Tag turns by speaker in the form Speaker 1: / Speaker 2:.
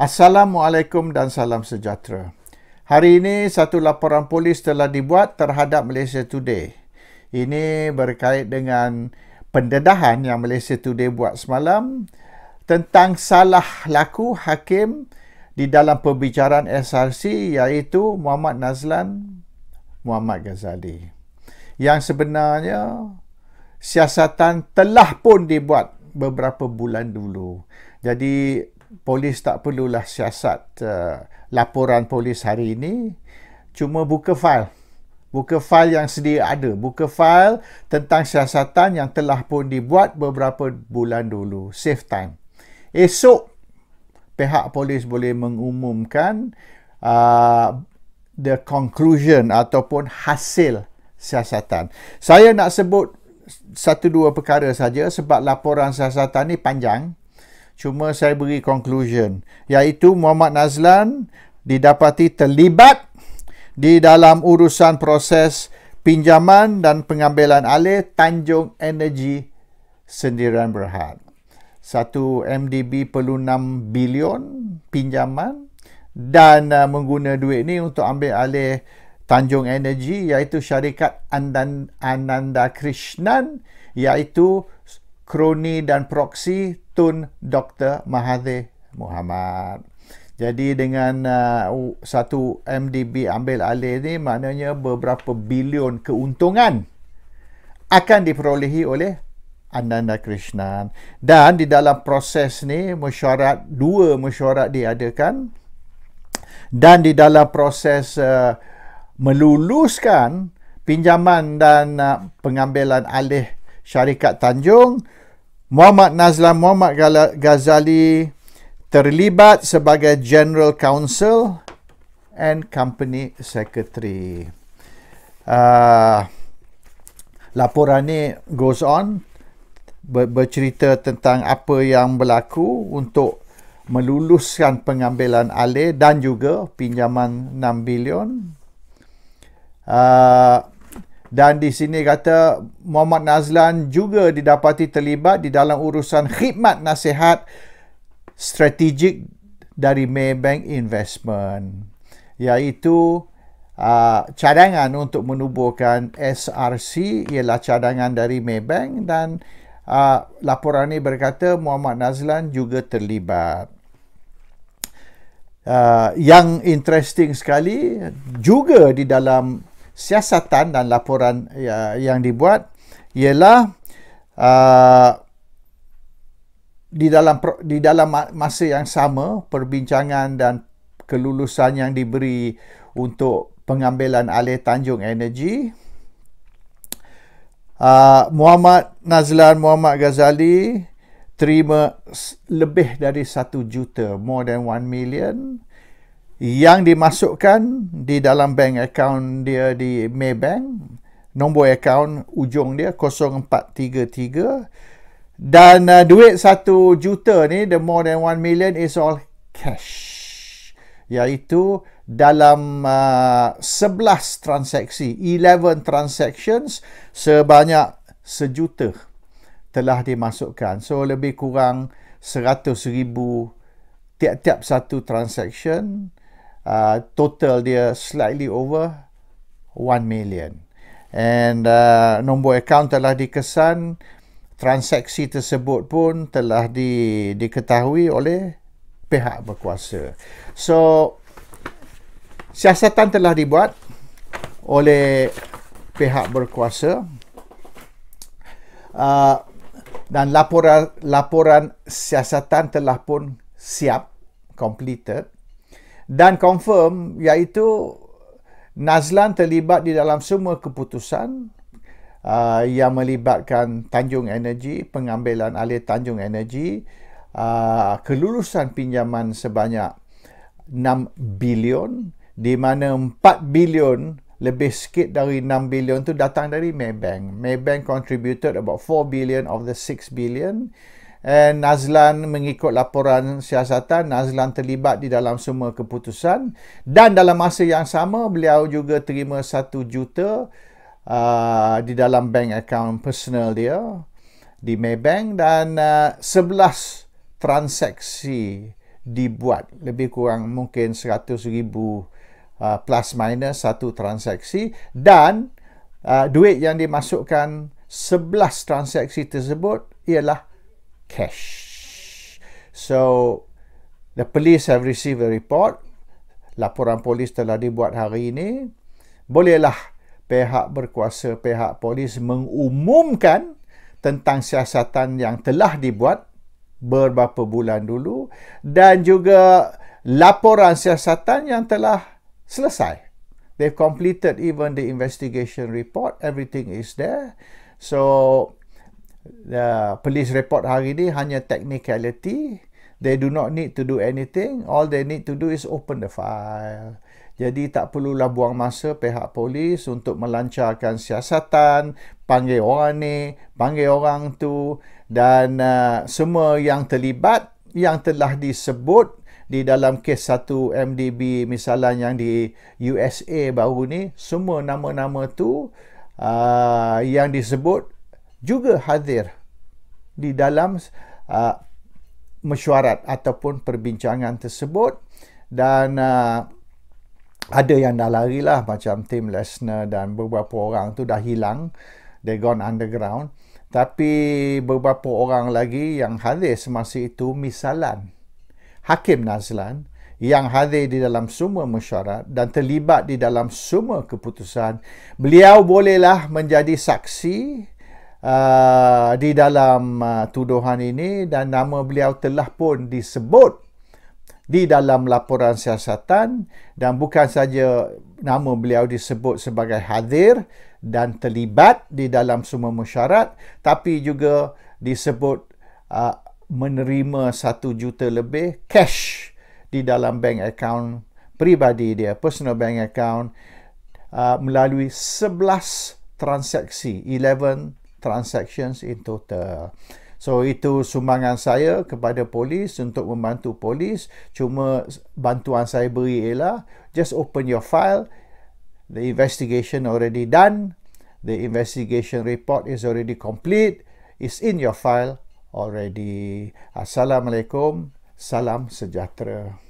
Speaker 1: Assalamualaikum dan salam sejahtera. Hari ini satu laporan polis telah dibuat terhadap Malaysia Today. Ini berkait dengan pendedahan yang Malaysia Today buat semalam tentang salah laku hakim di dalam perbicaraan SRC iaitu Muhammad Nazlan Muhammad Ghazali. Yang sebenarnya siasatan telah pun dibuat beberapa bulan dulu. Jadi polis tak perlulah siasat uh, laporan polis hari ini cuma buka fail buka fail yang sedia ada buka fail tentang siasatan yang telah pun dibuat beberapa bulan dulu save time esok pihak polis boleh mengumumkan uh, the conclusion ataupun hasil siasatan saya nak sebut satu dua perkara saja sebab laporan siasatan ni panjang cuma saya beri conclusion iaitu Muhammad Nazlan didapati terlibat di dalam urusan proses pinjaman dan pengambilan alih Tanjung Energy Sendirian Berhad. Satu MDB perlu 6 bilion pinjaman dan uh, mengguna duit ini untuk ambil alih Tanjung Energy iaitu syarikat Andan, Ananda Krishnan iaitu kroni dan proksi Tun Dr. Mahathir Muhammad. Jadi dengan uh, satu MDB ambil alih ni maknanya beberapa bilion keuntungan akan diperolehi oleh Ananda Krishnan. Dan di dalam proses ni mesyuarat, dua mesyuarat diadakan dan di dalam proses uh, meluluskan pinjaman dan uh, pengambilan alih syarikat Tanjung Muhammad Nazlan Muhammad Ghazali terlibat sebagai General Counsel and Company Secretary. Uh, laporan ini goes on bercerita tentang apa yang berlaku untuk meluluskan pengambilan alih dan juga pinjaman 6 bilion. Uh, dan di sini kata Muhammad Nazlan juga didapati terlibat di dalam urusan khidmat nasihat strategik dari Maybank Investment iaitu uh, cadangan untuk menubuhkan SRC ialah cadangan dari Maybank dan uh, laporan ini berkata Muhammad Nazlan juga terlibat uh, yang interesting sekali juga di dalam siasatan dan laporan ya, yang dibuat ialah uh, di dalam di dalam masa yang sama perbincangan dan kelulusan yang diberi untuk pengambilan alih Tanjung Energy uh, Muhammad Nazlan Muhammad Ghazali terima lebih dari 1 juta more than 1 million yang dimasukkan di dalam bank account dia di Maybank nombor account ujung dia 0433 dan uh, duit 1 juta ni the more than 1 million is all cash iaitu dalam uh, 11 transaksi 11 transactions sebanyak sejuta telah dimasukkan so lebih kurang 100 ribu tiap-tiap satu transaction Uh, total dia slightly over 1 million and uh, nombor akaun telah dikesan transaksi tersebut pun telah di, diketahui oleh pihak berkuasa so siasatan telah dibuat oleh pihak berkuasa uh, dan laporan laporan siasatan telah pun siap completed dan confirm iaitu Nazlan terlibat di dalam semua keputusan uh, yang melibatkan Tanjung Energy pengambilan alih Tanjung Energy uh, kelulusan pinjaman sebanyak 6 bilion di mana 4 bilion lebih sikit dari 6 bilion tu datang dari Maybank. Maybank contributed about 4 billion of the 6 billion. And Nazlan mengikut laporan siasatan, Nazlan terlibat di dalam semua keputusan dan dalam masa yang sama beliau juga terima 1 juta uh, di dalam bank account personal dia di Maybank dan uh, 11 transaksi dibuat lebih kurang mungkin 100,000 uh, plus minus satu transaksi dan uh, duit yang dimasukkan 11 transaksi tersebut ialah cash. So, the police have received a report. Laporan polis telah dibuat hari ini. Bolehlah pihak berkuasa, pihak polis mengumumkan tentang siasatan yang telah dibuat beberapa bulan dulu dan juga laporan siasatan yang telah selesai. They've completed even the investigation report. Everything is there. So, the police report hari ni hanya technicality. They do not need to do anything. All they need to do is open the file. Jadi tak perlulah buang masa pihak polis untuk melancarkan siasatan, panggil orang ni, panggil orang tu dan uh, semua yang terlibat yang telah disebut di dalam kes satu MDB misalan yang di USA baru ni, semua nama-nama tu uh, yang disebut juga hadir di dalam uh, mesyuarat ataupun perbincangan tersebut dan uh, ada yang dah lari lah macam Tim Lesnar dan beberapa orang tu dah hilang they gone underground tapi beberapa orang lagi yang hadir semasa itu misalan Hakim Nazlan yang hadir di dalam semua mesyuarat dan terlibat di dalam semua keputusan beliau bolehlah menjadi saksi uh, di dalam uh, tuduhan ini dan nama beliau telah pun disebut di dalam laporan siasatan dan bukan saja nama beliau disebut sebagai hadir dan terlibat di dalam semua mesyuarat tapi juga disebut uh, menerima satu juta lebih cash di dalam bank account peribadi dia, personal bank account uh, melalui 11 transaksi, 11 transactions in total. So itu sumbangan saya kepada polis untuk membantu polis. Cuma bantuan saya beri ialah just open your file. The investigation already done. The investigation report is already complete. It's in your file already. Assalamualaikum. Salam sejahtera.